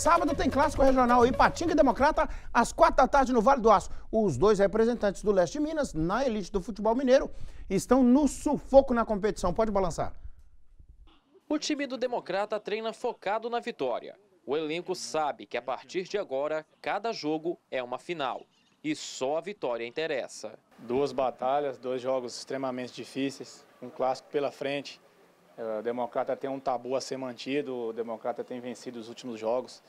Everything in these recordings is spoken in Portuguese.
Sábado tem clássico regional Ipatinga e Democrata às quatro da tarde no Vale do Aço. Os dois representantes do leste de Minas, na elite do futebol mineiro, estão no sufoco na competição. Pode balançar. O time do Democrata treina focado na vitória. O elenco sabe que a partir de agora, cada jogo é uma final. E só a vitória interessa. Duas batalhas, dois jogos extremamente difíceis, um clássico pela frente. É, o democrata tem um tabu a ser mantido, o democrata tem vencido os últimos jogos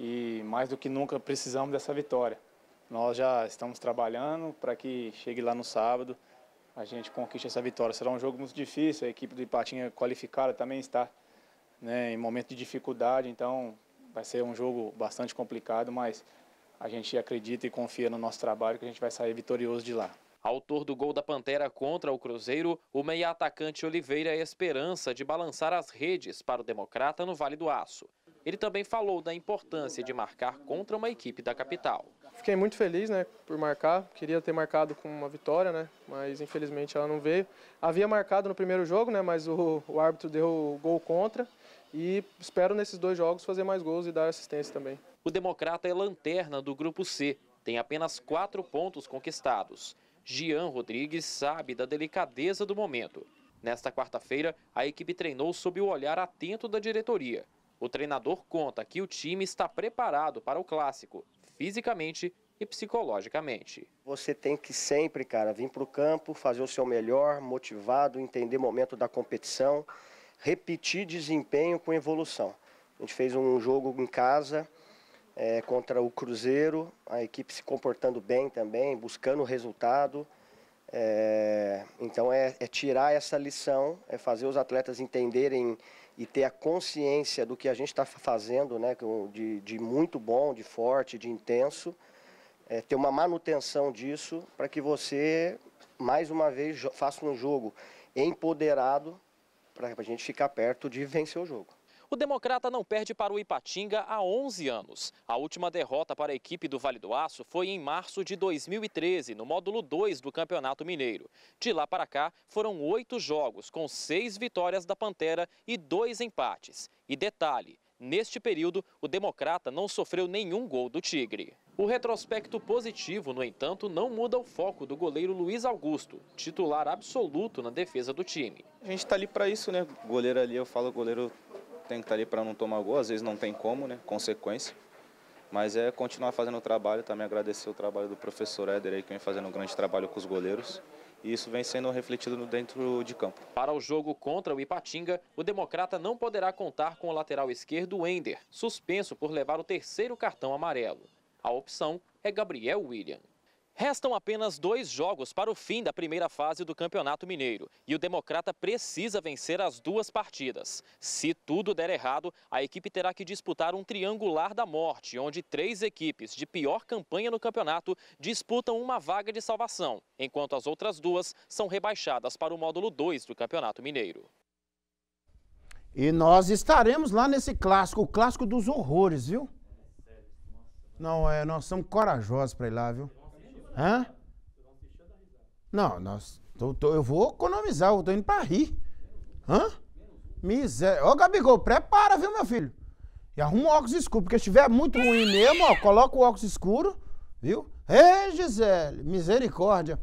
e mais do que nunca precisamos dessa vitória. Nós já estamos trabalhando para que chegue lá no sábado, a gente conquiste essa vitória. Será um jogo muito difícil, a equipe do Ipatinga qualificada também está né, em momento de dificuldade, então vai ser um jogo bastante complicado, mas a gente acredita e confia no nosso trabalho que a gente vai sair vitorioso de lá. Autor do gol da Pantera contra o Cruzeiro, o meia-atacante Oliveira é esperança de balançar as redes para o Democrata no Vale do Aço. Ele também falou da importância de marcar contra uma equipe da capital. Fiquei muito feliz né, por marcar, queria ter marcado com uma vitória, né, mas infelizmente ela não veio. Havia marcado no primeiro jogo, né, mas o, o árbitro deu o gol contra e espero nesses dois jogos fazer mais gols e dar assistência também. O Democrata é lanterna do Grupo C, tem apenas quatro pontos conquistados. Gian Rodrigues sabe da delicadeza do momento. Nesta quarta-feira, a equipe treinou sob o olhar atento da diretoria. O treinador conta que o time está preparado para o clássico, fisicamente e psicologicamente. Você tem que sempre, cara, vir para o campo, fazer o seu melhor, motivado, entender o momento da competição, repetir desempenho com evolução. A gente fez um jogo em casa, é, contra o Cruzeiro, a equipe se comportando bem também, buscando resultado. É, então é, é, tirar essa lição, é fazer os atletas entenderem e ter a consciência do que a gente está fazendo, né, de, de, muito bom, de forte, de intenso, é, ter uma manutenção disso para que você, mais uma vez, faça um jogo empoderado para a gente ficar perto de vencer o jogo. O democrata não perde para o Ipatinga há 11 anos. A última derrota para a equipe do Vale do Aço foi em março de 2013, no módulo 2 do Campeonato Mineiro. De lá para cá, foram oito jogos, com seis vitórias da Pantera e dois empates. E detalhe, Neste período, o Democrata não sofreu nenhum gol do Tigre. O retrospecto positivo, no entanto, não muda o foco do goleiro Luiz Augusto, titular absoluto na defesa do time. A gente está ali para isso, né? O goleiro ali, eu falo, goleiro tem que estar tá ali para não tomar gol, às vezes não tem como, né? Consequência. Mas é continuar fazendo o trabalho, também agradecer o trabalho do professor Éder aí, que vem fazendo um grande trabalho com os goleiros. E isso vem sendo refletido no dentro de campo. Para o jogo contra o Ipatinga, o Democrata não poderá contar com o lateral esquerdo Ender, suspenso por levar o terceiro cartão amarelo. A opção é Gabriel William. Restam apenas dois jogos para o fim da primeira fase do Campeonato Mineiro e o Democrata precisa vencer as duas partidas. Se tudo der errado, a equipe terá que disputar um triangular da morte, onde três equipes de pior campanha no campeonato disputam uma vaga de salvação, enquanto as outras duas são rebaixadas para o módulo 2 do Campeonato Mineiro. E nós estaremos lá nesse clássico, o clássico dos horrores, viu? Não, é, nós somos corajosos para ir lá, viu? Hã? Não, nós, tô, tô, eu vou economizar, eu tô indo pra rir. Hã? Miséria. Ô, Gabigol, prepara, viu, meu filho? E arruma o óculos escuro, porque se estiver muito ruim mesmo, ó, coloca o óculos escuro, viu? Ei, Gisele, misericórdia.